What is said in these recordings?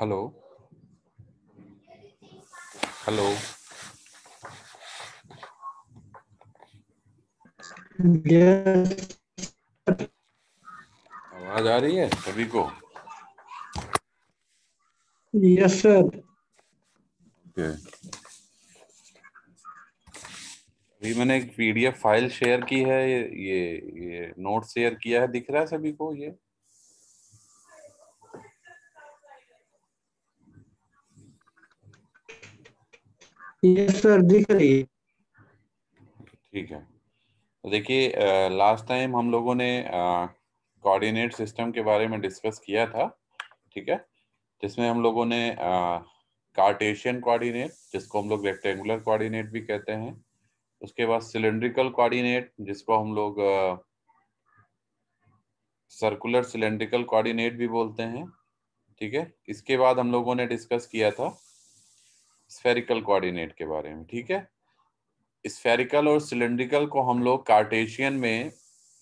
Hello hello आवाज आ रही है सभी को यस सर ओके अभी मैंने एक पीडीएफ फाइल शेयर की है ये ये नोट शेयर किया है दिख रहा है सभी को ये ठीक है तो देखिए लास्ट टाइम हम लोगों ने कोऑर्डिनेट सिस्टम के बारे में डिस्कस किया था ठीक है जिसमें हम लोगों ने कार्टेशियन कोऑर्डिनेट जिसको हम लोग रेक्टेंगुलर कोऑर्डिनेट भी कहते हैं उसके बाद सिलेंड्रिकल कोऑर्डिनेट जिसको हम लोग सर्कुलर सिलेंड्रिकल कोऑर्डिनेट भी बोलते हैं ठीक है इसके बाद हम लोगों ने डिस्कस किया था स्फेरिकल कोऑर्डिनेट के बारे में ठीक है स्फेरिकल और सिलेंड्रिकल को हम लोग कार्टेशियन में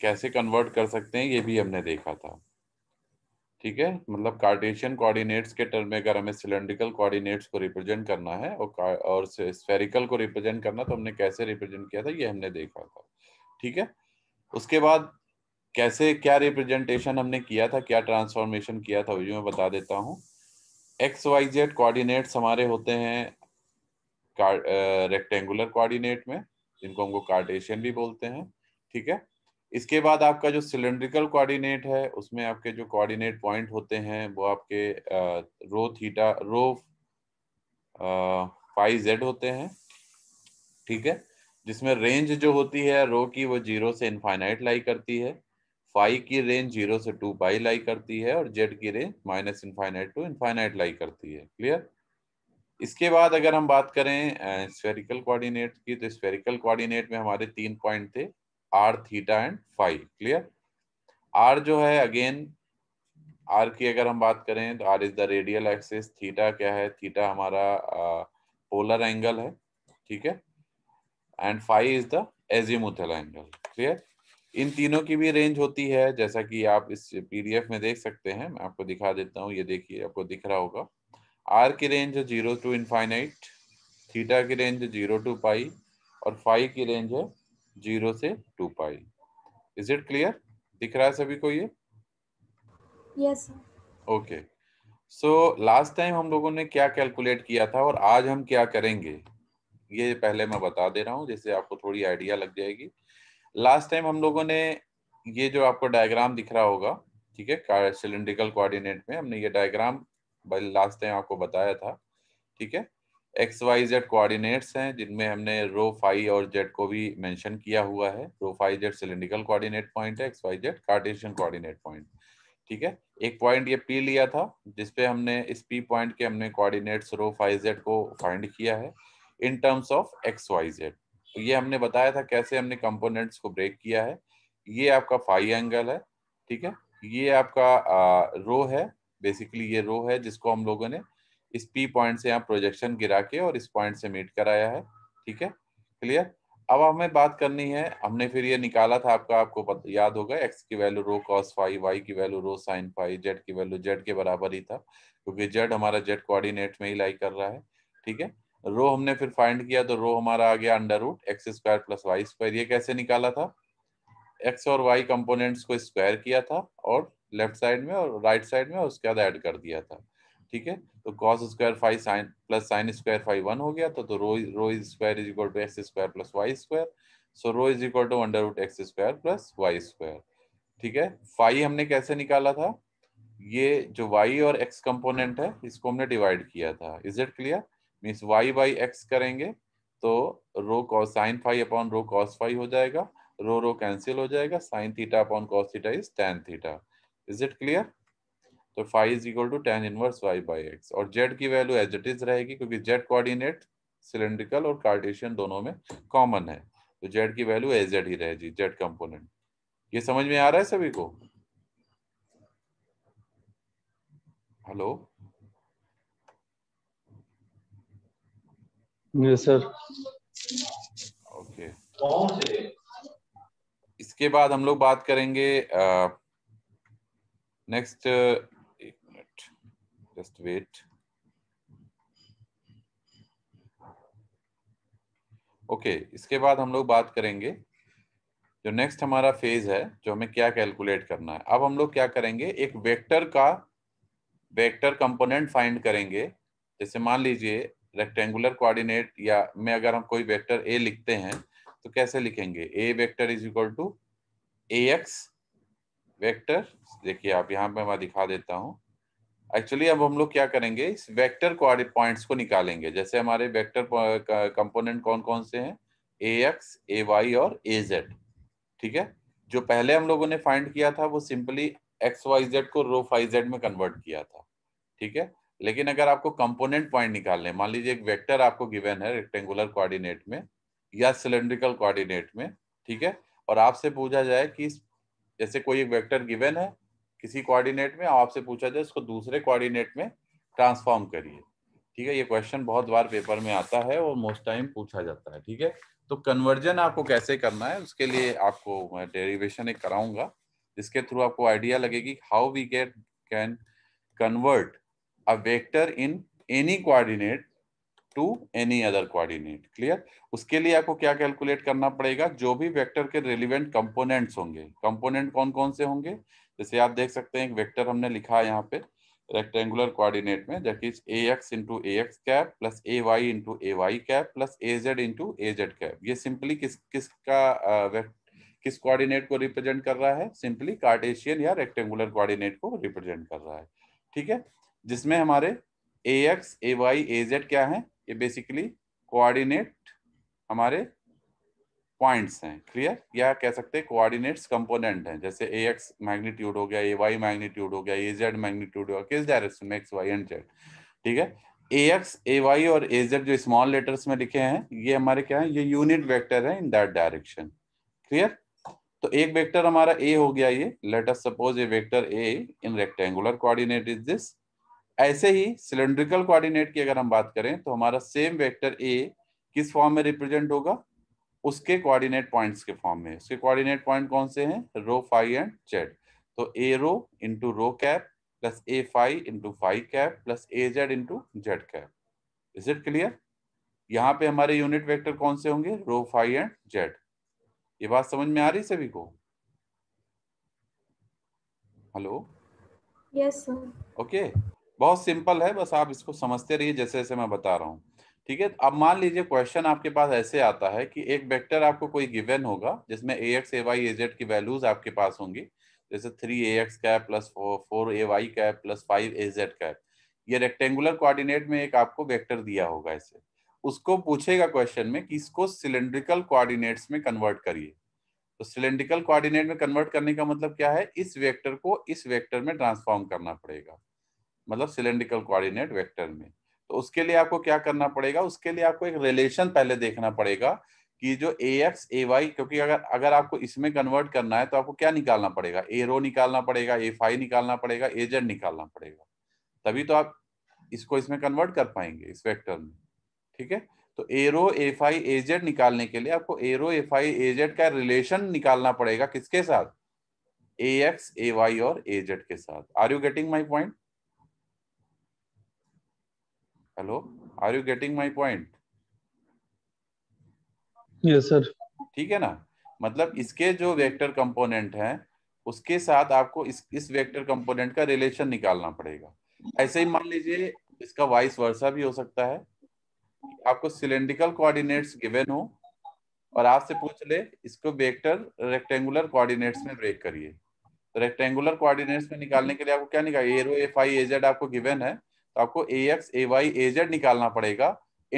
कैसे कन्वर्ट कर सकते हैं ये भी हमने देखा था ठीक है मतलब कार्टेशियन कोऑर्डिनेट्स के टर्म में अगर हमें सिलेंड्रिकल कोऑर्डिनेट्स को रिप्रेजेंट करना है और और स्फेरिकल को रिप्रेजेंट करना तो हमने कैसे रिप्रेजेंट किया था ये हमने देखा था ठीक है उसके बाद कैसे क्या रिप्रेजेंटेशन हमने किया था क्या ट्रांसफॉर्मेशन किया था वो मैं बता देता हूँ एक्स वाई जेड कोऑर्डिनेट्स हमारे होते हैं रेक्टेंगुलर कोऑर्डिनेट में जिनको हमको कार्टेशियन भी बोलते हैं ठीक है इसके बाद आपका जो सिलेंड्रिकल कोऑर्डिनेट है उसमें आपके जो कोऑर्डिनेट पॉइंट होते हैं वो आपके रो थीटा रो पाई जेड होते हैं ठीक है जिसमें रेंज जो होती है रो की वो जीरो से इनफाइनाइट लाई करती है फाइव की रेंज जीरो से टू पाई लाई करती है और जेड की range minus infinite to infinite lie करती है क्लियर इसके बाद अगर हम बात करें स्फेरिकल कोऑर्डिनेट की तो स्फेरिकल कोऑर्डिनेट में हमारे तीन पॉइंट थे r theta and phi clear r जो है अगेन आर की अगर हम बात करें तो r is the radial axis theta क्या है थीटा हमारा पोलर एंगल है ठीक है and phi is the azimuthal angle clear इन तीनों की भी रेंज होती है जैसा कि आप इस पीडीएफ में देख सकते हैं मैं आपको दिखा देता हूँ ये देखिए आपको दिख रहा होगा आर की रेंज है जीरो टू इनफाइनाइट थीटा की रेंज है जीरो टू पाई और फाइव की रेंज है जीरो से to pi is it clear दिख रहा है सभी को ये yes okay so last time हम लोगों ने क्या कैलकुलेट किया था और आज हम क्या करेंगे ये पहले मैं बता दे रहा हूँ जिससे आपको थोड़ी आइडिया लग जाएगी लास्ट टाइम हम लोगों ने ये जो आपको डायग्राम दिख रहा होगा ठीक है सिलेंड्रिकल कोऑर्डिनेट में हमने ये डायग्राम लास्ट टाइम आपको बताया था ठीक है एक्स वाई जेड कोऑर्डिनेट्स हैं जिनमें हमने रो फाई और जेड को भी मेंशन किया हुआ है rho phi z cylindrical coordinate point है x y z cartesian coordinate point ठीक है एक पॉइंट ये पी लिया था जिसपे हमने इस पी पॉइंट के हमने कोऑर्डिनेट्स रो फाई जेड को फाइंड किया है in terms of x y z तो ये हमने बताया था कैसे हमने कंपोनेंट्स को ब्रेक किया है ये आपका फाइव एंगल है ठीक है ये आपका आ, रो है बेसिकली ये रो है जिसको हम लोगों ने इस पी पॉइंट से यहाँ प्रोजेक्शन गिरा के और इस पॉइंट से मीट कराया है ठीक है क्लियर अब हमें बात करनी है हमने फिर ये निकाला था आपका आपको याद होगा एक्स की value rho cos phi y की value rho sine phi z की वैल्यू जेड के बराबर ही था क्योंकि जेड हमारा जेड कोऑर्डिनेट में ही लाई कर रहा है ठीक है रो हमने फिर फाइंड किया तो रो हमारा आ गया under root x square plus y square ये कैसे निकाला था एक्स और वाई कंपोनेंट्स को स्क्वायर किया था और लेफ्ट साइड में और राइट right साइड में और उसके बाद ऐड कर दिया था ठीक है तो cos square phi sine plus sine square phi one हो गया था तो, तो rho rho square is equal to x square plus y square so rho is equal to under root x square plus y square ठीक है five हमने कैसे निकाला था ये जो वाई और एक्स कंपोनेंट है इसको हमने डिवाइड किया था is it clear means y by x करेंगे तो rho cos sine phi upon rho cos phi हो जाएगा रो रो कैंसिल हो जाएगा sine theta upon cos theta is tan theta is it clear तो phi is equal to tan inverse y by x और z की value as it is रहेगी क्योंकि z coordinate cylindrical और cartesian दोनों में कॉमन है तो जेड की वैल्यू एज जेड ही रहेगी जेड कंपोनेंट ये समझ में आ रहा है सभी को हेलो सर ओके इसके बाद हम लोग बात करेंगे नेक्स्ट एक मिनट जस्ट वेट ओके इसके बाद हम लोग बात करेंगे जो नेक्स्ट हमारा फेज है जो हमें क्या कैलकुलेट करना है अब हम लोग क्या करेंगे एक वेक्टर का वेक्टर कंपोनेंट फाइंड करेंगे जैसे मान लीजिए रेक्टेंगुलर कोऑर्डिनेट या में अगर हम कोई वेक्टर ए लिखते हैं तो कैसे लिखेंगे A vector is equal to A x vector देखिए आप यहाँ पे मैं दिखा देता हूँ एक्चुअली अब हम लोग क्या करेंगे इस वेक्टर कोऑर्डिनेट पॉइंट्स को निकालेंगे जैसे हमारे वेक्टर कंपोनेंट कौन कौन से हैं ए एक्स ए वाई और ए जेड ठीक है जो पहले हम लोगों ने फाइंड किया था वो सिंपली एक्स वाई जेड को रो फाइव जेड में कन्वर्ट किया था ठीक है लेकिन अगर आपको कंपोनेंट पॉइंट निकालने मान लीजिए एक वेक्टर आपको गिवन है रेक्टेंगुलर कोऑर्डिनेट में या सिलेंड्रिकल कोऑर्डिनेट में ठीक है और आपसे पूछा जाए कि जैसे कोई एक वेक्टर गिवन है किसी कोऑर्डिनेट में आपसे पूछा जाए इसको दूसरे कोऑर्डिनेट में ट्रांसफॉर्म करिए ठीक है ये क्वेश्चन बहुत बार पेपर में आता है और मोस्ट टाइम पूछा जाता है ठीक है तो कन्वर्जन आपको कैसे करना है उसके लिए आपको मैं डेरिवेशन एक कराऊंगा जिसके थ्रू आपको आइडिया लगेगी how we get can convert a vector in any coordinate to any other coordinate clear उसके लिए आपको क्या कैलकुलेट करना पड़ेगा जो भी वेक्टर के रिलिवेंट कंपोनेंट्स होंगे कंपोनेंट कौन कौन से होंगे जैसे आप देख सकते हैं एक वेक्टर हमने लिखा है यहाँ पे रेक्टेंगुलर कोऑर्डिनेट में that is A x into A x cap plus A y into A Y cap plus A z into A Z cap ये सिंपली किस किसका uh, किस कोऑर्डिनेट को रिप्रेजेंट कर रहा है सिंपली कार्टेशियन या रेक्टेंगुलर कोऑर्डिनेट को रिप्रेजेंट कर रहा है ठीक है जिसमें हमारे A x A Y A Z क्या है ये बेसिकली कोऑर्डिनेट हमारे पॉइंट्स हैं क्लियर या कह सकते हैं कोऑर्डिनेट्स कंपोनेंट हैं जैसे ए एक्स मैग्नीट्यूड हो गया ए वाई मैग्नीट्यूड हो गया ए जेड मैग्नीट्यूड हो गया किस डायरेक्शन में एक्स वाई एंड जेड ठीक है ए एक्स ए वाई और ए जेड जो स्मॉल लेटर्स में लिखे हैं ये हमारे क्या है ये यूनिट वेक्टर है इन दैट डायरेक्शन क्लियर तो एक वेक्टर हमारा ए हो गया ये let us suppose A vector A in rectangular coordinate is this ऐसे ही सिलेंड्रिकल कोऑर्डिनेट की अगर हम बात करें तो हमारा सेम वेक्टर ए किस फॉर्म में रिप्रेजेंट होगा उसके कोऑर्डिनेट पॉइंट्स के फॉर्म में उसके कोऑर्डिनेट पॉइंट कौन से हैं रो फाइव एंड जेड तो A rho into rho cap plus A phi into phi cap plus A z into z cap is it clear यहाँ पे हमारे यूनिट वेक्टर कौन से होंगे रो फाइव एंड जेड ये बात समझ में आ रही सभी को हेलो यस सर ओके बहुत सिंपल है बस आप इसको समझते रहिए जैसे जैसे मैं बता रहा हूँ ठीक है अब मान लीजिए क्वेश्चन आपके पास ऐसे आता है कि एक वेक्टर आपको कोई गिवन होगा जिसमें A x A Y A z की वैल्यूज आपके पास होंगी जैसे three A x cap plus four A Y cap plus five A Z cap ये रेक्टेंगुलर कोऑर्डिनेट में एक आपको वेक्टर दिया होगा ऐसे उसको पूछेगा क्वेश्चन में कि इसको सिलेंड्रिकल कोऑर्डिनेट्स में कन्वर्ट करिए तो सिलेंड्रिकल कोऑर्डिनेट में कन्वर्ट करने का मतलब क्या है इस वेक्टर को इस वेक्टर में ट्रांसफॉर्म करना पड़ेगा मतलब सिलेंड्रिकल कोऑर्डिनेट वेक्टर में तो उसके लिए आपको क्या करना पड़ेगा उसके लिए आपको एक रिलेशन पहले देखना पड़ेगा कि जो ए एक्स ए वाई क्योंकि अगर अगर आपको इसमें कन्वर्ट करना है तो आपको क्या निकालना पड़ेगा ए रो निकालना पड़ेगा ए फाइव निकालना पड़ेगा ए जेड निकालना पड़ेगा तभी तो आप इसको इसमें कन्वर्ट कर पाएंगे इस वेक्टर में ठीक है तो A rho A phi A Z निकालने के लिए आपको A rho A phi A z का रिलेशन निकालना पड़ेगा किसके साथ ए एक्स ए वाई और ए जेड के साथ are you getting my point hello are you getting my point yes sir ठीक है ना मतलब इसके जो वेक्टर कंपोनेंट है उसके साथ आपको इस इस वेक्टर कंपोनेंट का रिलेशन निकालना पड़ेगा ऐसे ही मान लीजिए इसका वाइस वर्षा भी हो सकता है आपको सिलेंड्रिकल कोऑर्डिनेट्स गिवन हो और आपसे पूछ ले इसको वेक्टर रेक्टेंगुलर कोऑर्डिनेट्स में ब्रेक करिए तो रेक्टेंगुलर कोऑर्डिनेट्स में निकालने के लिए आपको क्या निकाल एरो एफ आई एजेड आपको गिवन है तो आपको A x A Y A z निकालना पड़ेगा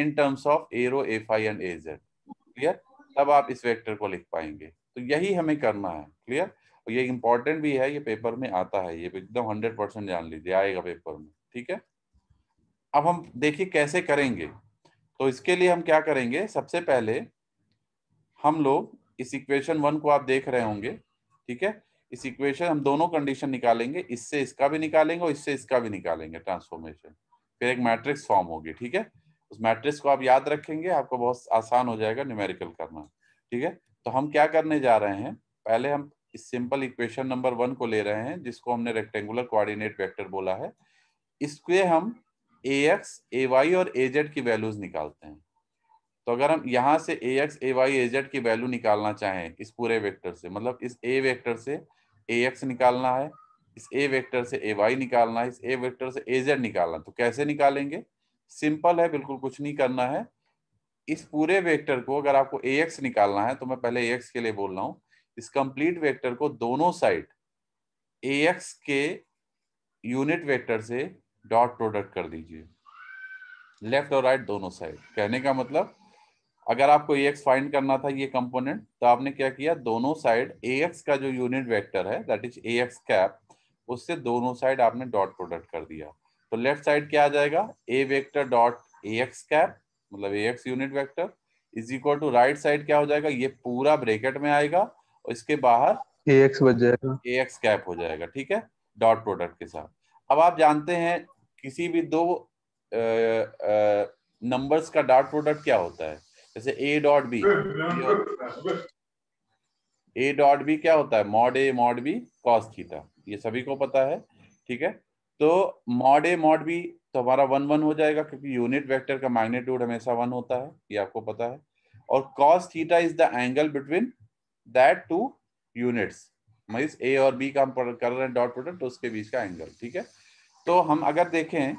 in terms of A rho A phi and A z clear तब आप इस वेक्टर को लिख पाएंगे तो यही हमें करना है क्लियर और ये इंपॉर्टेंट भी है ये पेपर में आता है ये एकदम हंड्रेड परसेंट जान लीजिए आएगा पेपर में ठीक है अब हम देखिए कैसे करेंगे तो इसके लिए हम क्या करेंगे सबसे पहले हम लोग इस इक्वेशन वन को आप देख रहे होंगे ठीक है इस इक्वेशन हम दोनों कंडीशन निकालेंगे इससे इसका भी निकालेंगे और इससे इसका भी निकालेंगे ट्रांसफॉर्मेशन फिर एक मैट्रिक्स फॉर्म होगी ठीक है उस मैट्रिक्स को आप याद रखेंगे आपको बहुत आसान हो जाएगा न्यूमेरिकल करना ठीक है तो हम क्या करने जा रहे हैं पहले हम इस सिंपल इक्वेशन नंबर वन को ले रहे हैं जिसको हमने रेक्टेंगुलर कोऑर्डिनेट वेक्टर बोला है इसके हम ए एक्स ए वाई और ए जेड की वैल्यूज निकालते हैं तो अगर हम यहाँ से A x A Y A z की वैल्यू निकालना चाहें इस पूरे वेक्टर से मतलब इस ए वेक्टर से ए एक्स निकालना है इस ए वेक्टर से ए वाई निकालना है इस ए वेक्टर से ए जेड निकालना तो कैसे निकालेंगे सिंपल है बिल्कुल कुछ नहीं करना है इस पूरे वेक्टर को अगर आपको ए एक्स निकालना है तो मैं पहले ए एक्स के लिए बोल रहा हूं इस कंप्लीट वेक्टर को दोनों साइड ए एक्स के यूनिट वेक्टर से डॉट प्रोडक्ट कर दीजिए लेफ्ट और राइट दोनों साइड कहने का मतलब अगर आपको ए एक्स फाइंड करना था ये कंपोनेंट तो आपने क्या किया दोनों साइड ए एक्स का जो यूनिट वेक्टर है that is A x cap उससे दोनों साइड आपने डॉट प्रोडक्ट कर दिया तो लेफ्ट साइड क्या आ जाएगा A vector dot A x cap मतलब A x unit vector is equal to right side क्या हो जाएगा ये पूरा ब्रेकेट में आएगा और इसके बाहर ए एक्स बच जाएगा ए एक्स कैप हो जाएगा ठीक है डॉट प्रोडक्ट के साथ अब आप जानते हैं किसी भी दो नंबर्स का डॉट प्रोडक्ट क्या होता है जैसे A dot B A dot B क्या होता है mod A mod B cos theta ये सभी को पता है ठीक है तो मॉड ए मॉड बी तो हमारा वन वन हो जाएगा क्योंकि यूनिट वेक्टर का मैग्नेट्यूड हमेशा वन होता है ये आपको पता है और cos theta is the angle between that two units means A और बी का हम कर रहे हैं डॉट प्रोडक्ट तो उसके बीच का एंगल ठीक है तो हम अगर देखें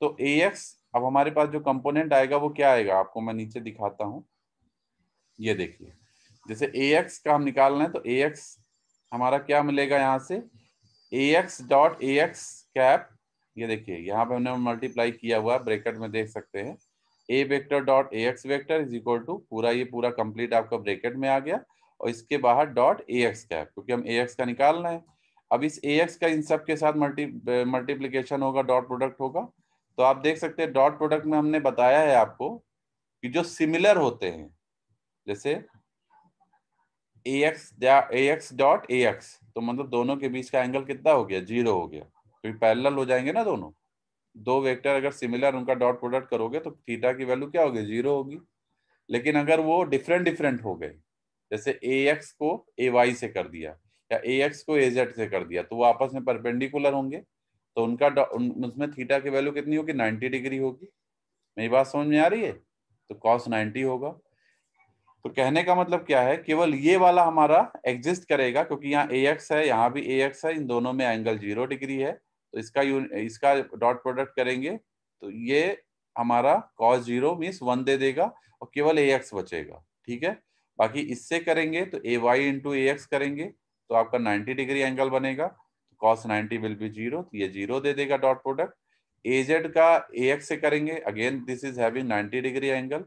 तो ए एक्स अब हमारे पास जो कंपोनेंट आएगा वो क्या आएगा आपको मैं नीचे दिखाता हूं ये देखिए जैसे ए एक्स का हम निकालना है तो ए एक्स हमारा क्या मिलेगा यहाँ से A x dot A x cap ये देखिए यहाँ पे हमने मल्टीप्लाई किया हुआ है ब्रेकेट में देख सकते हैं A vector dot A x vector is equal to पूरा ये पूरा कंप्लीट आपका ब्रेकेट में आ गया और इसके बाहर डॉट ए एक्स कैप क्योंकि हम ए एक्स का निकालना है अब इस ए एक्स का इन सब के साथ मल्टी मल्टीप्लीकेशन होगा डॉट प्रोडक्ट होगा तो आप देख सकते हैं डॉट प्रोडक्ट में हमने बताया है आपको कि जो सिमिलर होते हैं जैसे A x A x dot A x तो मतलब दोनों के बीच का एंगल कितना हो गया जीरो हो गया क्योंकि तो पैरेलल हो जाएंगे ना दोनों दो वेक्टर अगर सिमिलर उनका डॉट प्रोडक्ट करोगे तो थीटा की वैल्यू क्या होगी जीरो होगी लेकिन अगर वो डिफरेंट डिफरेंट हो गए जैसे ए एक्स को ए वाई से कर दिया या ए एक्स को ए जेड से कर दिया तो वो आपस में परपेंडिकुलर होंगे तो उनका उसमें थीटा की वैल्यू कितनी होगी नाइन्टी डिग्री होगी मेरी बात समझ में आ रही है तो कॉस नाइन्टी होगा तो कहने का मतलब क्या है केवल ये वाला हमारा एग्जिस्ट करेगा क्योंकि यहाँ ए एक्स है यहाँ भी ए एक्स है इन दोनों में एंगल जीरो डिग्री है तो इसका इसका डॉट प्रोडक्ट करेंगे तो ये हमारा कॉस जीरो मीन्स वन दे देगा और केवल ए एक्स बचेगा ठीक है बाकी इससे करेंगे तो A y into A x करेंगे तो आपका 90 डिग्री एंगल बनेगा कॉस 90 विल बी जीरो तो ये जीरो दे देगा डॉट प्रोडक्ट एजेड का ए एक्स से करेंगे again this is having 90 degree angle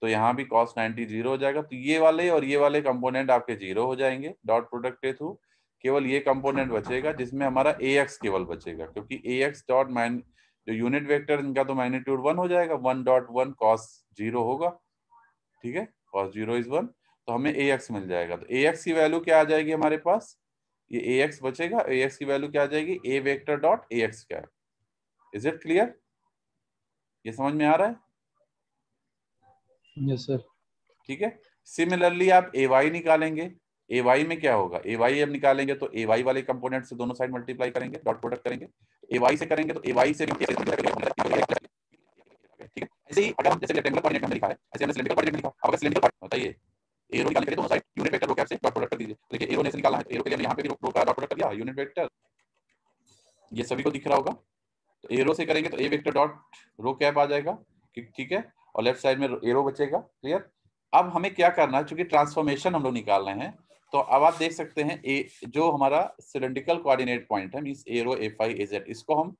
तो यहाँ भी कॉस 90 जीरो हो जाएगा तो ये वाले और ये वाले कंपोनेंट आपके जीरो हो जाएंगे डॉट प्रोडक्ट के थ्रू केवल ये कंपोनेंट बचेगा जिसमें हमारा ए एक्स केवल बचेगा क्योंकि ए एक्स डॉट माइन जो यूनिट वेक्टर इनका तो मैग्नीट्यूड वन हो जाएगा one dot one cos zero होगा ठीक है कॉस जीरो इज वन तो हमें ए एक्स मिल जाएगा तो ए एक्स की वैल्यू क्या आ जाएगी हमारे पास ये ए एक्स बचेगा ए एक्स की वैल्यू क्या आ जाएगी A vector dot A x क्या इज इट क्लियर ये समझ में आ रहा है यस सर ठीक है सिमिलरली आप ए वाई निकालेंगे ए वाई में क्या होगा ए वाई हम निकालेंगे तो ए वाई वाले कंपोनेंट से दोनों साइड मल्टीप्लाई करेंगे डॉट प्रोडक्ट करेंगे ए वाई से करेंगे तो ए वाई से ठीक है ऐसे ही अगर जैसे लिखा है ऐसे हमने सिलेंडर कोऑर्डिनेट लिखा अब सिलेंडर बताइए एरो निकालने के लिए दोनों side unit vector rho cap से डॉट प्रोडक्ट कर दीजिए तो देखिए एरो ने से निकाला है एरो के लिए यहां पे भी रो का डॉट प्रोडक्ट कर दिया यूनिट वेक्टर ये सभी को दिख रहा होगा तो एरो से करेंगे तो A vector dot rho cap आ जाएगा ठीक है और लेफ्ट साइड में एरो बचेगा क्लियर अब हमें क्या करना है चूंकि ट्रांसफॉर्मेशन हम लोग निकाल रहे हैं तो अब आप देख सकते हैं ए जो हमारा सिलेंड्रिकल कोऑर्डिनेट पॉइंट है means A rho A phi A z इसको हम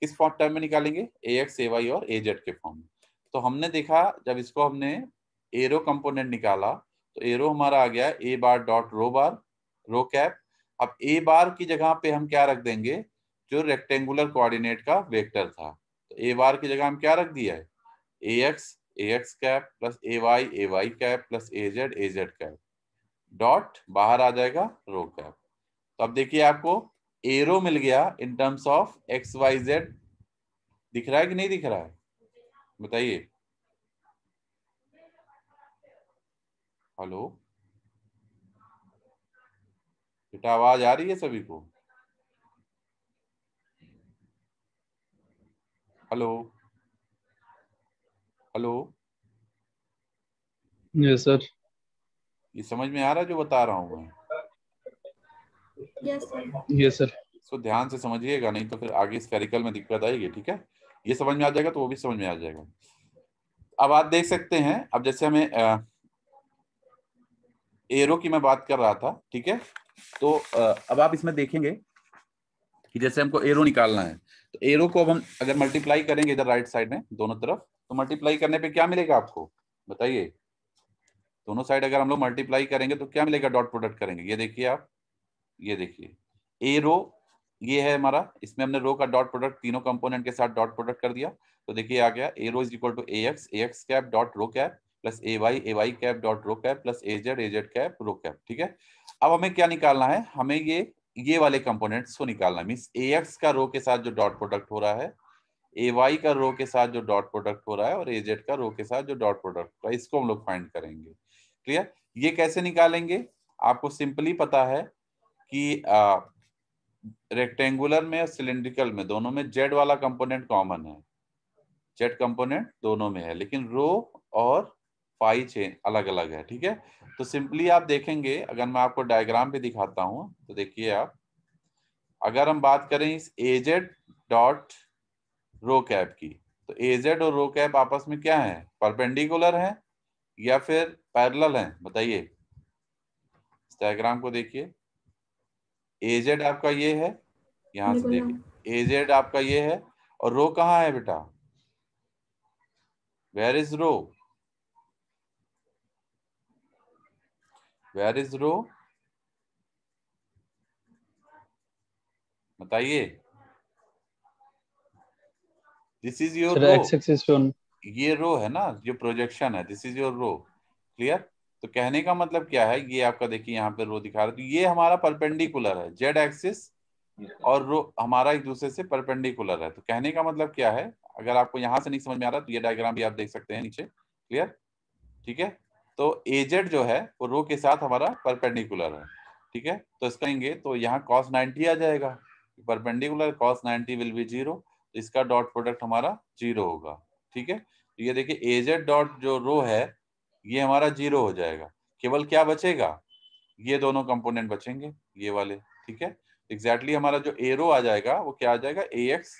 किस फॉर्म टर्म में निकालेंगे ए एक्स ए वाई और ए जेड के फॉर्म में तो हमने देखा जब इसको हमने एरो कंपोनेंट निकाला तो एरो हमारा आ गया ए बार डॉट रो बार रो कैप अब ए बार की जगह पे हम क्या रख देंगे जो रेक्टेंगुलर कोऑर्डिनेट का वेक्टर था तो ए बार की जगह हम क्या रख दिया है A x A x cap plus A Y A Y cap plus A Z A Z cap dot बाहर आ जाएगा रो कैप तो अब देखिए आपको एरो मिल गया in terms of x y z दिख रहा है कि नहीं दिख रहा है बताइए हेलो बेटा आवाज आ रही है सभी को हेलो हेलो यस सर ये समझ में आ रहा है जो बता रहा हूँ मैं यस सर इसको ध्यान से समझिएगा नहीं तो फिर आगे इस कैरिकल में दिक्कत आएगी ठीक है ये समझ में आ जाएगा तो वो भी समझ में आ जाएगा अब आप देख सकते हैं अब जैसे हमें एरो की मैं बात कर रहा था ठीक है तो अब आप इसमें देखेंगे कि जैसे हमको एरो निकालना है तो एरो को अब हम अगर मल्टीप्लाई करेंगे इधर राइट साइड में दोनों तरफ तो मल्टीप्लाई करने पे क्या मिलेगा आपको बताइए दोनों साइड अगर हम लोग मल्टीप्लाई करेंगे तो क्या मिलेगा डॉट प्रोडक्ट करेंगे ये देखिए आप ये देखिए ए रो ये है हमारा इसमें हमने रो का डॉट प्रोडक्ट तीनों कंपोनेंट के साथ डॉट प्रोडक्ट कर दिया तो देखिए आ गया A rho is equal to A x A x cap dot rho cap plus A Y A Y cap dot rho cap plus A Z A Z cap rho cap ठीक है अब हमें क्या निकालना है हमें ये ये वाले कंपोनेंट्स को निकालना मीन्स ए एक्स का रो के साथ जो डॉट प्रोडक्ट हो रहा है ए वाई का रो के साथ जो डॉट प्रोडक्ट हो रहा है और ए जेड का रो के साथ जो डॉट प्रोडक्ट हो रहा है इसको हम लोग फाइंड करेंगे क्लियर ये कैसे निकालेंगे आपको सिंपली पता है कि रेक्टेंगुलर में और सिलेंड्रिकल में दोनों में जेड वाला कंपोनेंट कॉमन है जेड कंपोनेंट दोनों में है लेकिन रो और पाई चेन अलग अलग है ठीक है तो सिंपली आप देखेंगे अगर मैं आपको डायग्राम भी दिखाता हूं तो देखिए आप अगर हम बात करें इस एजेड डॉट रो कैप की तो एजेड और रो कैप आपस में क्या है परपेंडिकुलर है या फिर पैरल है बताइए इस डायग्राम को देखिए एजेड आपका ये है यहां से देखिए एजेड हाँ। आपका ये है और रो कहाँ है बेटा where is rho where is rho बताइए दिस इज योर रो ये रो है ना जो प्रोजेक्शन है this is your rho clear तो कहने का मतलब क्या है ये आपका देखिए यहाँ पे रो दिखा रहा है तो ये हमारा परपेंडिकुलर है जेड एक्सिस और रो हमारा एक दूसरे से परपेंडिकुलर है तो कहने का मतलब क्या है अगर आपको यहां से नहीं समझ में आ रहा तो ये डायग्राम भी आप देख सकते हैं नीचे क्लियर ठीक है तो एजेड जो है वो रो के साथ हमारा परपेंडिकुलर है ठीक है तो इसका कहेंगे तो यहाँ कॉस 90 आ जाएगा perpendicular cos 90 will be zero तो इसका डॉट प्रोडक्ट हमारा जीरो होगा ठीक है तो ये देखिए एजेड डॉट जो रो है ये हमारा जीरो हो जाएगा केवल क्या बचेगा ये दोनों कंपोनेंट बचेंगे ये वाले ठीक है एग्जैक्टली exactly हमारा जो ए रो आ जाएगा वो क्या आ जाएगा A x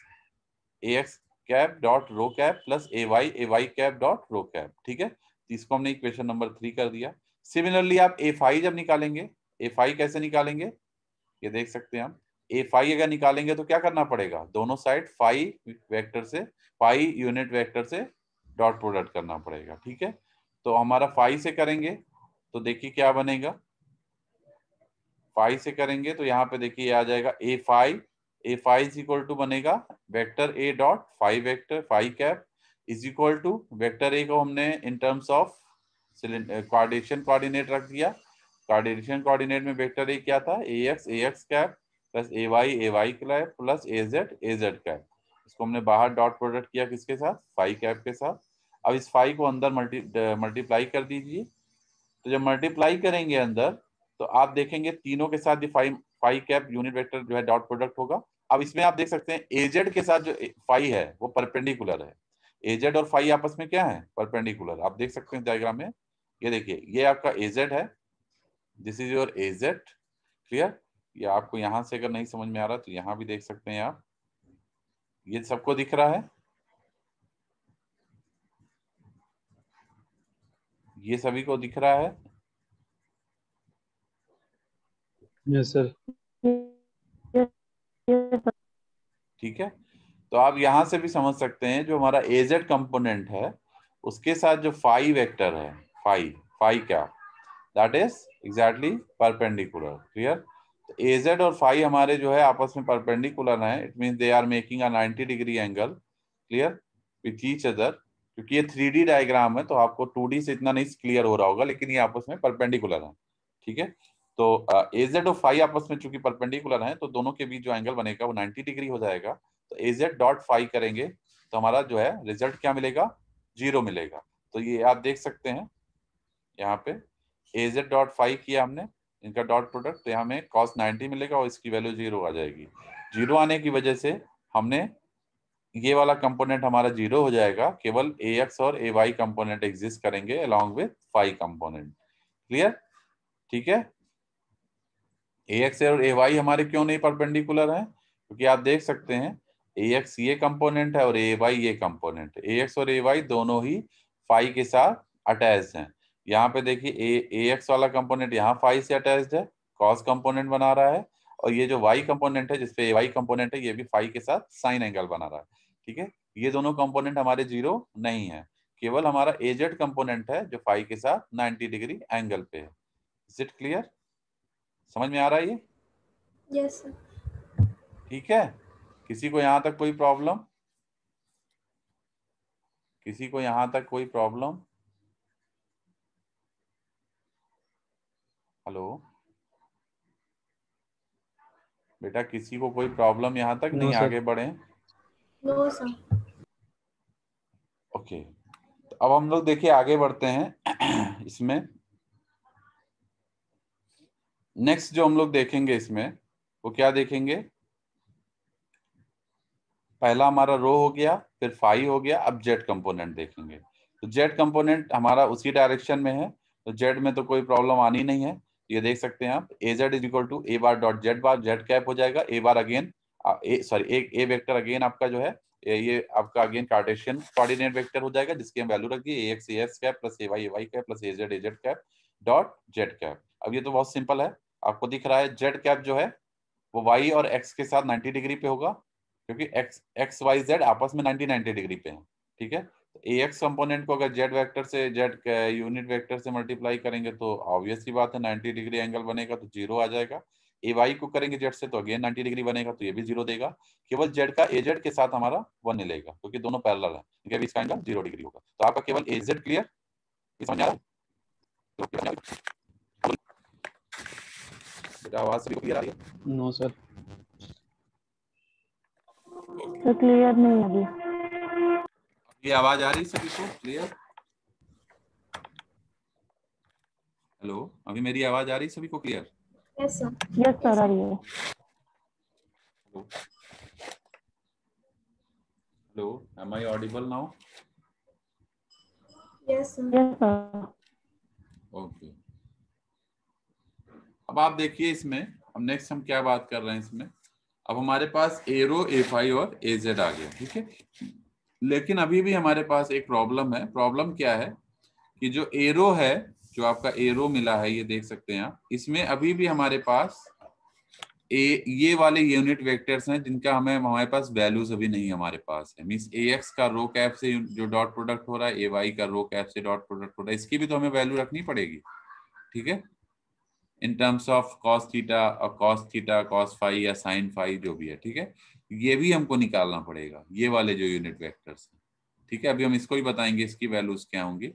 A x cap dot rho cap plus A Y A Y cap dot rho cap ठीक है इसको हमने इक्वेशन नंबर थ्री कर दिया सिमिलरली आप ए आई जब निकालेंगे ए आई कैसे निकालेंगे ये देख सकते हैं हम ए फाइव अगर निकालेंगे तो क्या करना पड़ेगा दोनों साइड फाइव वेक्टर से फाइव यूनिट वेक्टर से डॉट प्रोडक्ट करना पड़ेगा ठीक है तो हमारा फाइव से करेंगे तो देखिए क्या बनेगा फाइव से करेंगे तो यहाँ पे देखिए आ जाएगा A phi A phi equal to बनेगा vector A dot phi vector phi cap is equal to vector A को हमने in terms of coordination coordinate रख दिया कोऑर्डिनेशन कोऑर्डिनेट में वेक्टर ए क्या था A x A x cap plus A Y A Y cap plus A Z A Z cap इसको हमने बाहर डॉट प्रोडक्ट किया किसके साथ फाइव कैप के साथ अब इस फाइव को अंदर मल्टी मल्टीप्लाई uh, कर दीजिए तो जब मल्टीप्लाई करेंगे अंदर तो आप देखेंगे तीनों के साथ phi phi cap unit vector जो है डॉट प्रोडक्ट होगा अब इसमें आप देख सकते हैं एजेड के साथ जो फाइव है वो परपेंडिकुलर है एजेड और फाइव आपस में क्या है परपेंडिकुलर आप देख सकते हैं डायग्राम में ये देखिए ये आपका एजेड है this is your A Z clear ये आपको यहां से अगर नहीं समझ में आ रहा तो यहां भी देख सकते हैं आप ये सबको दिख रहा है ये सभी को दिख रहा है यस सर ठीक है तो आप यहां से भी समझ सकते हैं जो हमारा एजेड कंपोनेंट है उसके साथ जो फाइव वेक्टर है फाइव फाइव क्या that is exactly perpendicular clear A Z और फाइव हमारे जो है आपस में परपेंडिकुलर है it mean they are making a degree angle clear with each other क्योंकि ये थ्री डायग्राम है तो आपको टू से इतना नहीं क्लियर हो रहा होगा लेकिन ये आपस में परपेंडिकुलर है ठीक है तो एजेड और फाइव आपस में चूंकि परपेंडिकुलर है तो दोनों के बीच जो एंगल बनेगा वो नाइनटी डिग्री हो जाएगा तो ए जेड डॉट फाइव करेंगे तो हमारा जो है रिजल्ट क्या मिलेगा जीरो मिलेगा तो ये आप देख सकते हैं यहाँ पे ए जेड डॉट फाइव किया हमने इनका डॉट प्रोडक्ट तो यहाँ हमें कॉस नाइन्टी मिलेगा और इसकी वैल्यू जीरो आ जाएगी जीरो आने की वजह से हमने ये वाला कंपोनेंट हमारा जीरो हो जाएगा केवल ए एक्स और ए वाई कंपोनेंट एग्जिस्ट करेंगे along with phi component clear ठीक है ए एक्स और ए वाई हमारे क्यों नहीं परपेंडिकुलर है क्योंकि आप देख सकते हैं ए एक्स ये कंपोनेंट है और ए वाई ये कंपोनेंट ए एक्स और ए वाई दोनों ही फाइव के साथ अटैच हैं यहाँ पे देखिए ए एक्स वाला कंपोनेंट यहाँ फाइव से अटैच है कॉस कंपोनेंट बना रहा है और ये जो वाई कंपोनेंट है जिसपे ए वाई कंपोनेंट है ये भी फाइव के साथ साइन एंगल बना रहा है ठीक है ये दोनों कंपोनेंट हमारे जीरो नहीं है केवल हमारा एजेड कंपोनेंट है जो फाइव के साथ नाइनटी डिग्री एंगल पे है इज इट क्लियर समझ में आ रहा है ये यस yes, ठीक है किसी को यहां तक कोई प्रॉब्लम किसी को यहां तक कोई प्रॉब्लम हेलो बेटा किसी को कोई प्रॉब्लम यहां तक नहीं आगे बढ़े नो सर ओके तो अब हम लोग देखिए आगे बढ़ते हैं इसमें नेक्स्ट जो हम लोग देखेंगे इसमें वो क्या देखेंगे पहला हमारा रो हो गया फिर फाइव हो गया अब जेड कंपोनेंट देखेंगे तो जेड कंपोनेंट हमारा उसी डायरेक्शन में है तो जेड में तो कोई प्रॉब्लम आनी नहीं है ये देख सकते हैं आप A Z is equal to A bar dot Z bar Z cap हो जाएगा ए बार अगेन सॉरी एक ए वेक्टर अगेन आपका जो है ये आपका अगेन कार्टेशियन कोऑर्डिनेट वेक्टर हो जाएगा जिसकी हम वैल्यू रख दिए A X S cap plus A Y A Y cap plus A Z A Z cap dot Z cap अब ये तो बहुत सिंपल है आपको दिख रहा है जेड कैप जो है वो वाई और एक्स के साथ नाइन्टी डिग्री पे होगा क्योंकि x x y z आपस में 90 90 डिग्री पे हैं ठीक है ए तो एक्स कंपोनेंट को अगर z वेक्टर से z यूनिट वेक्टर से मल्टीप्लाई करेंगे तो ऑब्वियस ही बात है 90 डिग्री एंगल बनेगा तो जीरो आ जाएगा ए वाई को करेंगे जेड से तो अगेन 90 डिग्री बनेगा तो ये भी जीरो देगा केवल जेड का ए जेड के साथ हमारा वन मिलेगा क्योंकि तो दोनों पैरल है अभी इसका एंगल जीरो डिग्री होगा तो आपका केवल ए जेड क्लियर आवाज से क्लियर आ रही है नो सर तो क्लियर नहीं अभी ये आवाज आ रही सभी को क्लियर हेलो अभी मेरी आवाज आ रही सभी को क्लियर यस सर आ रही है hello am I audible now yes sir okay अब आप देखिए इसमें अब नेक्स्ट हम क्या बात कर रहे हैं इसमें अब हमारे पास एरो एफ आई और ए जेड आ गया ठीक है लेकिन अभी भी हमारे पास एक प्रॉब्लम है प्रॉब्लम क्या है कि जो एरो है जो आपका एरो मिला है ये देख सकते हैं आप इसमें अभी भी हमारे पास ए ये वाले यूनिट वेक्टर्स हैं जिनका हमें हमारे पास वैल्यूज अभी नहीं हमारे पास है मीन्स ए एक्स का रो कैप से जो डॉट प्रोडक्ट हो रहा है ए वाई का रो कैप से डॉट प्रोडक्ट हो रहा है इसकी भी तो हमें वैल्यू रखनी पड़ेगी ठीक है in terms of cos theta और कॉस थीटा कॉस फाइव या साइन फाइव जो भी है ठीक है ये भी हमको निकालना पड़ेगा ये वाले जो यूनिट वेक्टर्स हैं ठीक है अभी हम इसको भी बताएंगे इसकी वैल्यूज क्या होंगी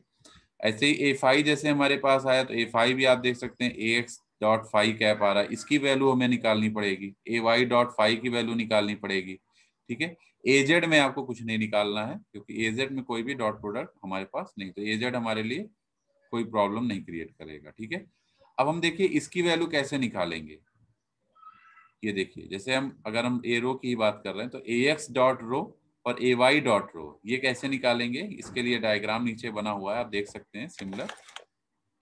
ऐसे ही ए फाइव जैसे हमारे पास आया तो ए फाइव भी आप देख सकते हैं A x dot phi cap आ रहा है इसकी वैल्यू हमें निकालनी पड़ेगी ए वाई डॉट फाइव की वैल्यू निकालनी पड़ेगी ठीक है एजेड में आपको कुछ नहीं निकालना है क्योंकि एजेड में कोई भी डॉट प्रोडक्ट हमारे पास नहीं तो एजेड हमारे लिए कोई प्रॉब्लम नहीं क्रिएट करेगा ठीक है अब हम देखिए इसकी वैल्यू कैसे निकालेंगे ये देखिए जैसे हम अगर हम ए रो की बात कर रहे हैं तो ए एक्स डॉट रो और ए वाई डॉट रो ये कैसे निकालेंगे इसके लिए डायग्राम नीचे बना हुआ है आप देख सकते हैं similar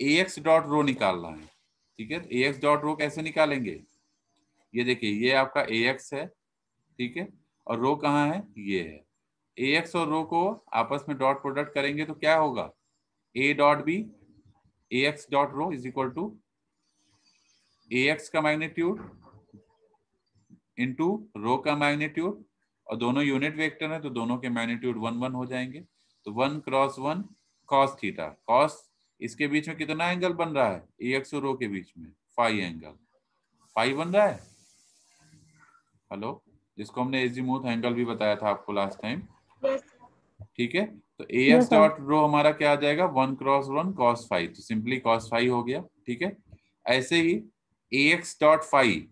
A x dot rho निकालना है ठीक है ए एक्स डॉट रो कैसे निकालेंगे ये देखिए ये आपका ए एक्स है ठीक है और रो कहाँ है ये है ए एक्स और रो को आपस में डॉट प्रोडक्ट करेंगे तो क्या होगा A dot B A x dot rho is equal to A x का मैग्नीट्यूड इंटू रो का मैग्नीट्यूड और दोनों यूनिट वेक्टर है तो दोनों के मैग्नीट्यूड वन वन हो जाएंगे तो one cross one cos theta cos इसके बीच में कितना एंगल बन रहा है ए एक्स और रो के बीच में फाइव एंगल फाइव बन रहा है हेलो जिसको हमने एजीमूथ एंगल भी बताया था आपको लास्ट टाइम ठीक है तो ए एक्स डॉट रो हमारा क्या आ जाएगा one cross one cos phi तो सिंपली कॉस फाइव हो गया ठीक है ऐसे ही A x dot phi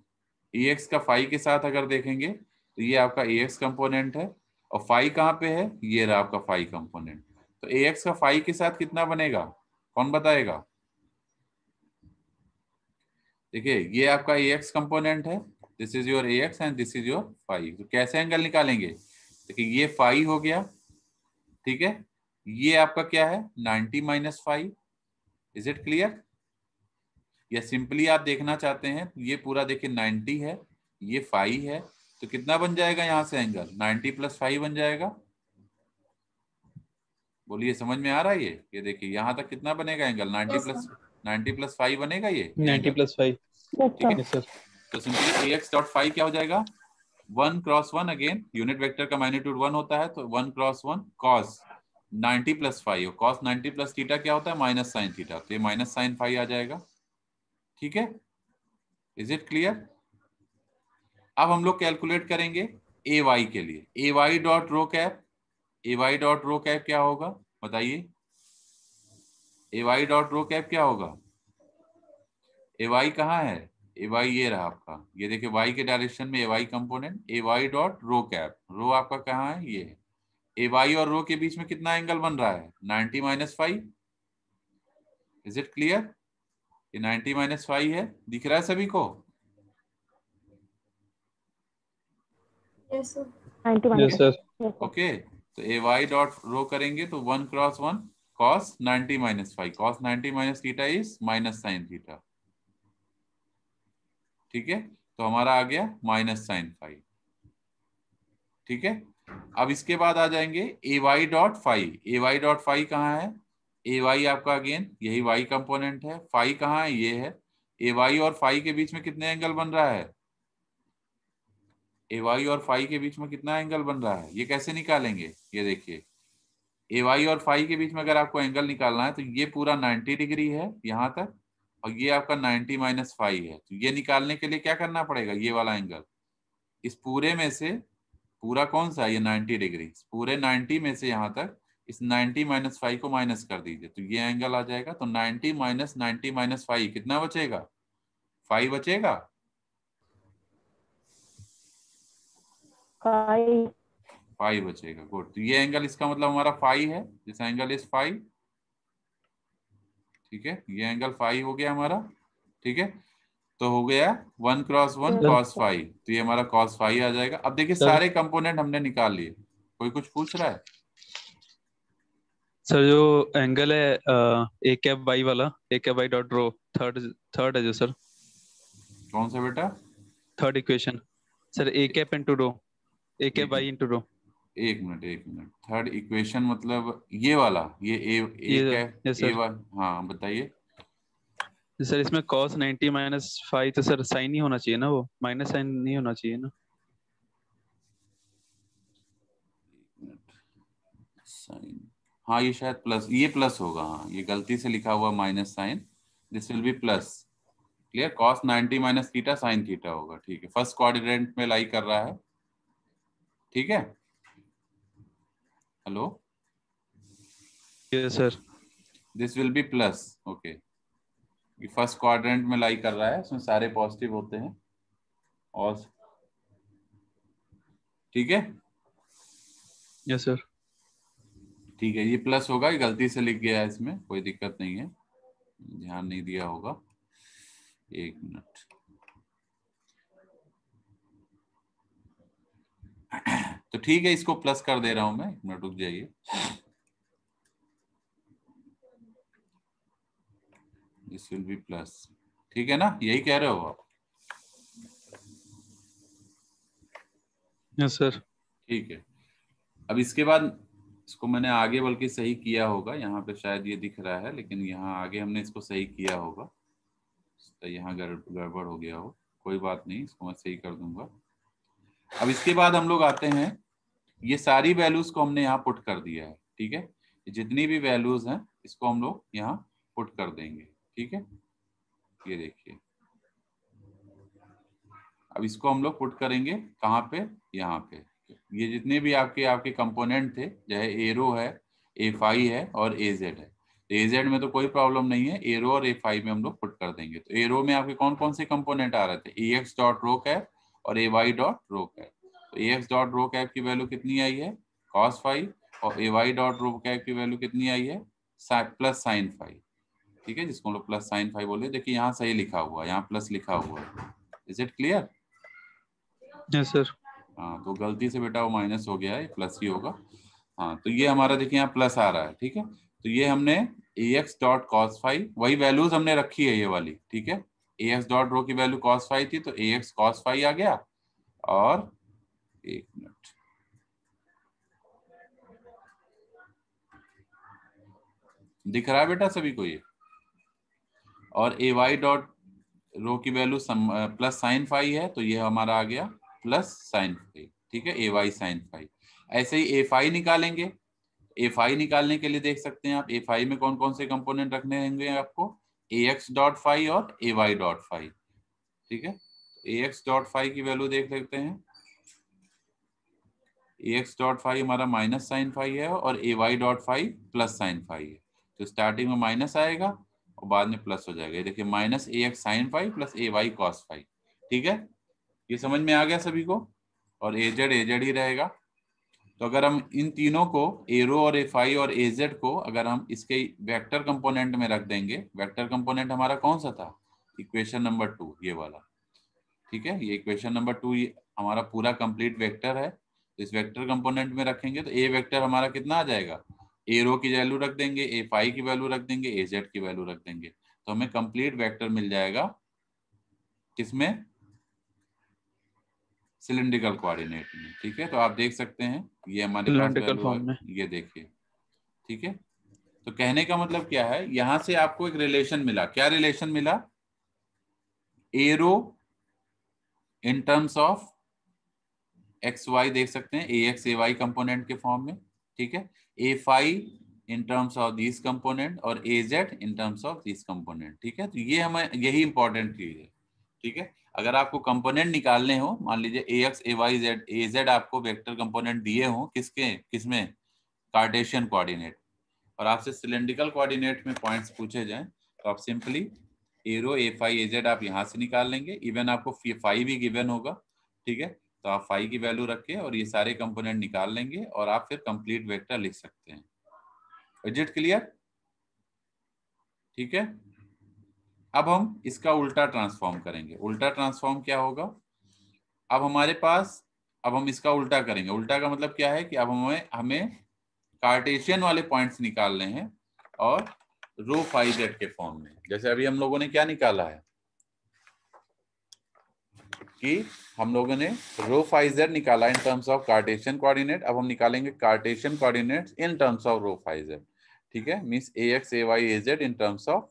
A x का फाइव के साथ अगर देखेंगे तो ये आपका ए एक्स कंपोनेंट है और फाइव कहाँ पे है ये रहा आपका फाइव कंपोनेंट तो ए एक्स का फाइव के साथ कितना बनेगा कौन बताएगा देखिए ये आपका ए एक्स कंपोनेंट है this is your A X and this is your phi तो कैसे एंगल निकालेंगे देखिए ये फाइव हो गया ठीक है ये आपका क्या है ninety minus phi is it clear या सिंपली आप देखना चाहते हैं तो ये पूरा देखिए 90 है ये फाइव है तो कितना बन जाएगा यहां से एंगल 90 प्लस फाइव बन जाएगा बोलिए समझ में आ रहा है ये ये देखिए यहाँ तक कितना बनेगा एंगल 90 प्लस 90 प्लस फाइव बनेगा ये 90 प्लस फाइव ठीक है सर तो simply A x dot phi क्या हो जाएगा one cross one again unit vector का मैग्नीट्यूड वन होता है तो one cross one cos 90 plus phi cos 90 plus theta क्या होता है माइनस साइन थीटा तो ये माइनस साइन फाइव आ जाएगा ठीक है इज इट क्लियर अब हम लोग कैलकुलेट करेंगे ए वाई के लिए A Y dot rho cap A Y dot rho cap क्या होगा बताइए A Y dot rho cap क्या होगा ए वाई कहाँ है ए वाई ये रहा आपका ये देखिए वाई के डायरेक्शन में A Y component A Y dot rho cap rho आपका कहाँ है ये ए वाई और रो के बीच में कितना एंगल बन रहा है ninety minus phi is it clear ये नाइन्टी माइनस फाइव है दिख रहा है सभी को ओके तो ए वाई डॉट रो करेंगे तो one cross one cos ninety minus phi cos ninety minus theta is minus sine theta ठीक है तो हमारा आ गया माइनस साइन फाइव ठीक है अब इसके बाद आ जाएंगे A Y dot phi A Y dot phi कहाँ है ए वाई आपका अगेन यही वाई कंपोनेंट है फाइव कहाँ है ये है ए वाई और फाइव के बीच में कितने एंगल बन रहा है ए वाई और फाइव के बीच में कितना एंगल बन रहा है ये कैसे निकालेंगे ये देखिए ए वाई और फाइव के बीच में अगर आपको एंगल निकालना है तो ये पूरा नाइन्टी डिग्री है यहां तक और ये आपका नाइन्टी माइनस फाइव है तो ये निकालने के लिए क्या करना पड़ेगा ये वाला एंगल इस पूरे में से पूरा कौन सा ये 90 डिग्री पूरे 90 में से यहाँ तक इस 90 माइनस फाइव को माइनस कर दीजिए तो ये एंगल आ जाएगा तो 90 माइनस नाइनटी माइनस फाइव कितना बचेगा फाइव बचेगा फाइव बचेगा गुड तो ये एंगल इसका मतलब हमारा फाइव है दिस एंगल इज फाइव ठीक है ये एंगल फाइव हो गया हमारा ठीक है तो हो गया one cross one cos phi तो ये हमारा कॉस फाइव आ जाएगा अब देखिए सारे कंपोनेंट हमने निकाल लिए कोई कुछ पूछ रहा है सर जो एंगल है ए कैप वाई वाला A cap Y dot rho third third है जो सर कौन सा बेटा third equation sir A cap into rho A cap Y into rho एक मिनट एक मिनट थर्ड इक्वेशन मतलब ये वाला ये ए ए कैप ए वाला हाँ बताइए सर इसमें cos 90 माइनस फाइव तो सर साइन ही होना चाहिए ना वो माइनस साइन नहीं होना चाहिए ना साइन हाँ ये शायद प्लस ये प्लस होगा हाँ ये गलती से लिखा हुआ minus sine this will be plus clear cos 90 minus theta sine theta होगा ठीक है फर्स्ट क्वाड्रेंट में लाई कर रहा है ठीक है hello yes sir this will be plus okay first quadrant में लाई कर रहा है इसमें सारे पॉजिटिव होते हैं और ठीक है यस सर ठीक है ये प्लस होगा ये गलती से लिख गया है इसमें कोई दिक्कत नहीं है ध्यान नहीं दिया होगा एक मिनट तो ठीक है इसको प्लस कर दे रहा हूं मैं एक मिनट रुक जाइए दिस विल बी प्लस ठीक है ना यही कह रहे हो आप यस सर ठीक है अब इसके बाद इसको मैंने आगे बल्कि सही किया होगा यहाँ पे शायद ये दिख रहा है लेकिन यहाँ आगे हमने इसको सही किया होगा तो यहाँ गड़बड़ हो गया हो कोई बात नहीं इसको मैं सही कर दूंगा अब इसके बाद हम लोग आते हैं ये सारी वैल्यूज को हमने यहाँ पुट कर दिया है ठीक है जितनी भी वैल्यूज हैं इसको हम लोग यहाँ पुट कर देंगे ठीक है ये देखिए अब इसको हम लोग पुट करेंगे कहाँ पे यहाँ पे ये जितने भी आपके आपके कंपोनेंट थे चाहे एरो है ए फाइव है और ए जेड है ए जेड में तो कोई प्रॉब्लम नहीं है एरो और ए फाइव में हम लोग पुट कर देंगे तो एरो में आपके कौन कौन से कंपोनेंट आ रहे थे A x dot rho cap और A Y dot rho cap तो A x dot rho cap की वैल्यू कितनी आई है कॉस फाइव और A Y dot rho cap की वैल्यू कितनी आई है प्लस साइन फाइव ठीक है जिसको हम लोग प्लस साइन फाइव बोले देखिए यहाँ सही लिखा हुआ है यहाँ प्लस लिखा हुआ है is it clear yes sir हाँ तो गलती से बेटा वो माइनस हो गया है प्लस ही होगा हाँ तो ये हमारा देखिए यहाँ प्लस आ रहा है ठीक है तो ये हमने A x dot cos phi वही वैल्यूज हमने रखी है ये वाली ठीक है ए एक्स डॉट रो की वैल्यू कॉस फाइव थी तो ए एक्स कॉस फाइव आ गया और एक मिनट दिख रहा है बेटा सभी को ये और ए वाई डॉट रो की वैल्यू प्लस साइन फाइव है तो ये हमारा आ गया प्लस साइन फाइव ठीक है ए वाई साइन फाइव ऐसे ही ए फाइव निकालेंगे ए फाइव निकालने के लिए देख सकते हैं आप ए फाइव में कौन कौन से कंपोनेंट रखने होंगे आपको ए एक्स डॉट फाइव और ए वाई डॉट फाइव ठीक है ए एक्स डॉट फाइव की वैल्यू देख सकते हैं ए एक्स डॉट फाइव हमारा माइनस साइन फाइव है और A Y dot phi plus sine phi है तो स्टार्टिंग में माइनस आएगा और बाद में प्लस हो जाएगा देखिए minus A X sine phi plus A Y cos phi ठीक है ये समझ में आ गया सभी को और एजेड एजेड ही रहेगा तो अगर हम इन तीनों को एरो और एफ और एजेड को अगर हम इसके वेक्टर कंपोनेंट में रख देंगे वेक्टर कंपोनेंट हमारा कौन सा था इक्वेशन नंबर टू ये वाला ठीक है ये इक्वेशन नंबर टू ये हमारा पूरा कंप्लीट वेक्टर है तो इस वेक्टर कंपोनेंट में रखेंगे तो ए वेक्टर हमारा कितना आ जाएगा एरो की वैल्यू रख देंगे एफ आई की वैल्यू रख देंगे एजेड की वैल्यू रख देंगे तो हमें कंप्लीट वेक्टर मिल जाएगा किसमें सिलिंड्रिकल कोऑर्डिनेट में ठीक है तो आप देख सकते हैं ये हमारे फॉर्म में ये देखिए ठीक है तो कहने का मतलब क्या है यहां से आपको एक रिलेशन मिला क्या रिलेशन मिला A rho in terms of x Y देख सकते हैं A x A Y component के फॉर्म में ठीक है A phi in terms of this component और A Z in terms of this component ठीक है तो ये हमें यही इंपॉर्टेंट चीज है ठीक है अगर आपको कंपोनेंट निकालने हो मान लीजिए A x A Y Z A Z आपको वेक्टर कंपोनेंट दिए हो किसके किसमें कार्टेशियन कोऑर्डिनेट और आपसे सिलेंड्रिकल कोऑर्डिनेट में पॉइंट्स पूछे जाएं तो आप simply A rho A phi A Z आप यहाँ से निकाल लेंगे इवन आपको फाइव भी गिवन होगा ठीक है तो आप फाइव की वैल्यू रखें और ये सारे कंपोनेंट निकाल लेंगे और आप फिर कंप्लीट वेक्टर लिख सकते हैं इज इट क्लियर ठीक है अब हम इसका उल्टा ट्रांसफॉर्म करेंगे उल्टा ट्रांसफॉर्म क्या होगा अब हमारे पास अब हम इसका उल्टा करेंगे उल्टा का मतलब क्या है कि अब हमें हमें कार्टेशियन वाले पॉइंट्स निकालने हैं और रो फाइव जेड के फॉर्म में जैसे अभी हम लोगों ने क्या निकाला है कि हम लोगों ने रो फाइव जेड निकाला in terms of Cartesian coordinate अब हम निकालेंगे Cartesian coordinates in terms of rho phi Z ठीक है means A x A Y A Z in terms of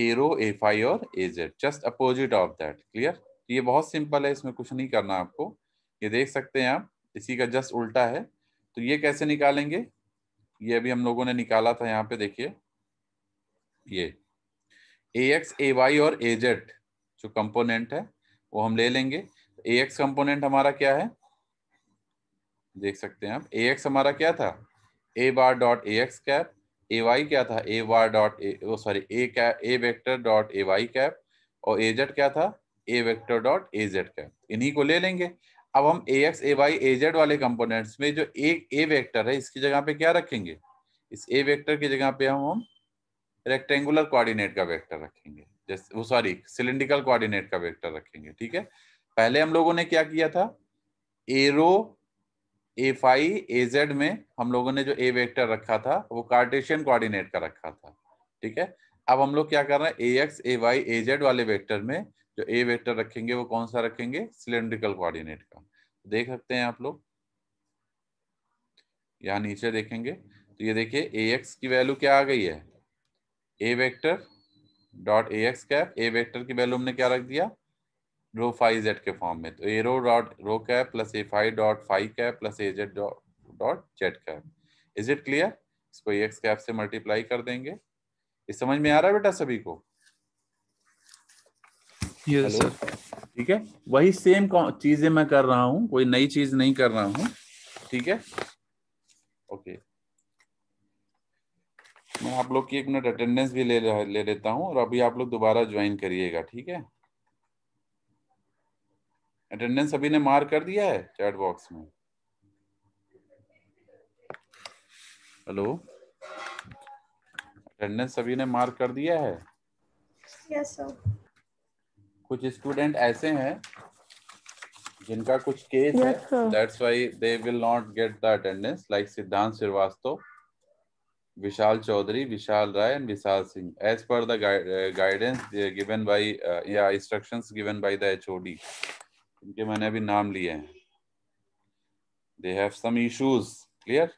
A rho A phi और A Z just opposite of that clear ये बहुत simple है इसमें कुछ नहीं करना आपको ये देख सकते हैं आप इसी का जस्ट उल्टा है तो ये कैसे निकालेंगे ये अभी हम लोगों ने निकाला था यहाँ पे देखिए ये ए एक्स ए वाई और ए जेड जो कंपोनेंट है वो हम ले लेंगे ए एक्स कंपोनेंट हमारा क्या है देख सकते हैं आप ए एक्स हमारा क्या था A bar dot A x cap A Y क्या था ए वाई डॉट ए वो sorry A cap A vector dot A Y cap और ए जेड क्या था A vector dot A Z cap इन्हीं को ले लेंगे अब हम A x A Y A Z वाले कंपोनेंट्स में जो ए ए वेक्टर है इसकी जगह पे क्या रखेंगे इस ए वेक्टर की जगह पे हम हम रेक्टेंगुलर कोऑर्डिनेट का वेक्टर रखेंगे जैसे वो सॉरी सिलेंड्रिकल कोऑर्डिनेट का वेक्टर रखेंगे ठीक है पहले हम लोगों ने क्या किया था A rho A phi A Z में हम लोगों ने जो ए वेक्टर रखा था वो कार्टेशियन कोऑर्डिनेट का रखा था ठीक है अब हम लोग क्या कर रहे हैं A x A Y A Z वाले वेक्टर में जो ए वेक्टर रखेंगे वो कौन सा रखेंगे सिलेंड्रिकल कोऑर्डिनेट का देख सकते हैं आप लोग यहाँ नीचे देखेंगे तो ये देखिए ए एक्स की वैल्यू क्या आ गई है A vector dot A x cap A vector की वैल्यू हमने क्या रख दिया रो फाइव जेड के फॉर्म में तो A rho dot rho cap plus A phi dot phi cap plus A Z dot Z cap is it clear इसको X cap से मल्टीप्लाई कर देंगे इस समझ में आ रहा है बेटा सभी को सर ठीक है वही सेम चीजें मैं कर रहा हूँ कोई नई चीज नहीं कर रहा हूँ ठीक है ओके मैं आप लोग की एक मिनट अटेंडेंस भी ले ले लेता हूँ और अभी आप लोग दोबारा ज्वाइन करिएगा ठीक है अटेंडेंस सभी ने मार कर दिया है चैट बॉक्स में हेलो अटेंडेंस सभी ने मार कर दिया है yes, sir. कुछ स्टूडेंट ऐसे हैं जिनका कुछ केस yes, है that's why they will not get the attendance like Siddhant Srivastava Vishal Chaudhary Vishal Rai and Vishal Singh as per the guidance given by या instructions given by the HOD इनके मैंने अभी नाम लिए हैं they have some issues clear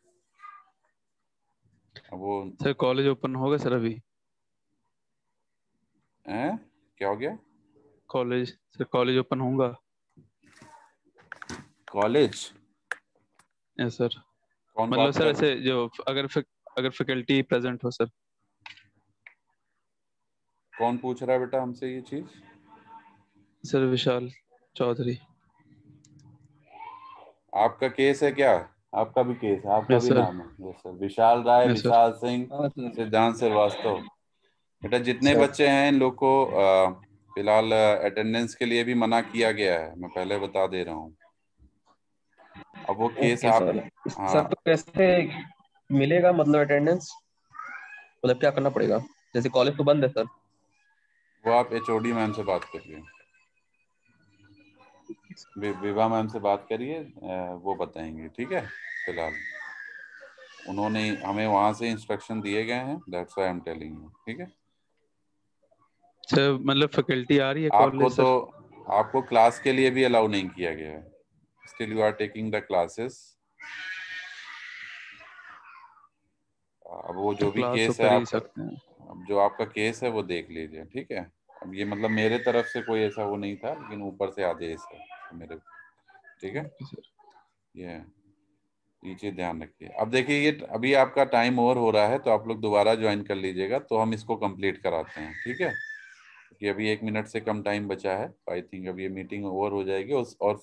वो सर कॉलेज ओपन होगा सर अभी हैं क्या हो गया कॉलेज सर कॉलेज ओपन होगा कॉलेज यस सर मतलब सर ऐसे जो अगर फिक, अगर फैकल्टी प्रेजेंट हो सर कौन पूछ रहा है बेटा हमसे ये चीज सर विशाल चौधरी आपका केस है क्या आपका भी केस है आपका भी नाम है सर विशाल राय विशाल सिंह हाँ, सिद्धांत श्रीवास्तव बेटा जितने बच्चे हैं इन लोग को फिलहाल अटेंडेंस के लिए भी मना किया गया है मैं पहले बता दे रहा हूँ अब वो केस आप हाँ। सर तो कैसे मिलेगा मतलब अटेंडेंस मतलब क्या करना पड़ेगा जैसे कॉलेज तो बंद है सर वो आप एचओडी मैम से बात करिए विवा मैम से बात करिए वो बताएंगे ठीक है फिलहाल उन्होंने हमें वहां से इंस्ट्रक्शन दिए गए हैं that's why I am telling you ठीक है सर मतलब फैकल्टी आ रही है आपको तो आपको क्लास के लिए भी अलाउ नहीं किया गया है still you are taking the classes अब वो जो तो भी केस है आप, अब जो आपका केस है वो देख लीजिए ठीक है अब ये मतलब मेरे तरफ से कोई ऐसा वो नहीं था लेकिन ऊपर से आदेश है मेरे ठीक है ये नीचे ध्यान रखिए अब देखिए ये अभी आपका टाइम ओवर हो रहा है तो आप लोग दोबारा ज्वाइन कर लीजिएगा तो हम इसको कंप्लीट कराते हैं ठीक है कि अभी एक मिनट से कम टाइम बचा है आई थिंक अब ये मीटिंग ओवर हो जाएगी और